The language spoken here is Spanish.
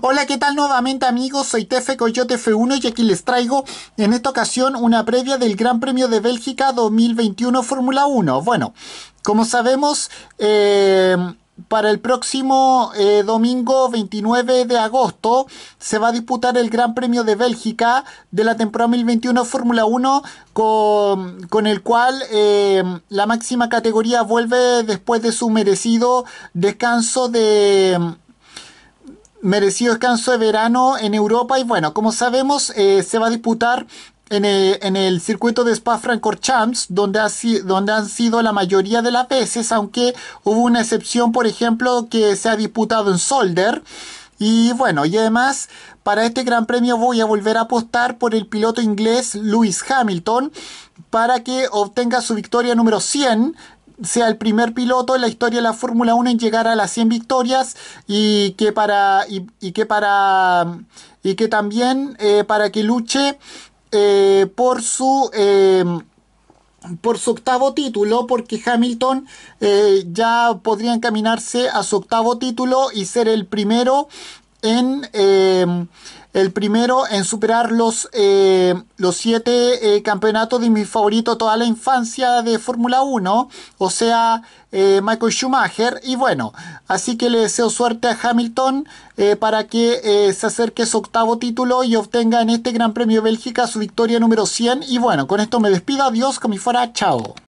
Hola, ¿qué tal nuevamente amigos? Soy Tefe Coyote F1 y aquí les traigo en esta ocasión una previa del Gran Premio de Bélgica 2021 Fórmula 1. Bueno, como sabemos, eh, para el próximo eh, domingo 29 de agosto se va a disputar el Gran Premio de Bélgica de la temporada 2021 Fórmula 1 con, el cual eh, la máxima categoría vuelve después de su merecido descanso de merecido descanso de verano en Europa y bueno, como sabemos eh, se va a disputar eh, en el, circuito de Spa-Francorchamps, donde, donde han sido la mayoría de las veces, aunque hubo una excepción, por ejemplo, que se ha disputado en Solder. Y bueno, y además, para este gran premio voy a volver a apostar por el piloto inglés Lewis Hamilton para que obtenga su victoria número 100 sea el primer piloto en la historia de la Fórmula 1 en llegar a las 100 victorias y que para y, que para y que también eh, para que luche eh, por su eh, por su octavo título, porque Hamilton ya podría encaminarse a su octavo título y ser el primero en el primero en superar los, eh, los siete eh, campeonatos de mi favorito toda la infancia de Fórmula 1, o sea, eh, Michael Schumacher. Y bueno, así que le deseo suerte a Hamilton para que se acerque su octavo título y obtenga en este Gran Premio de Bélgica su victoria número 100. Y bueno, con esto me despido. Adiós, como fuera. Chao.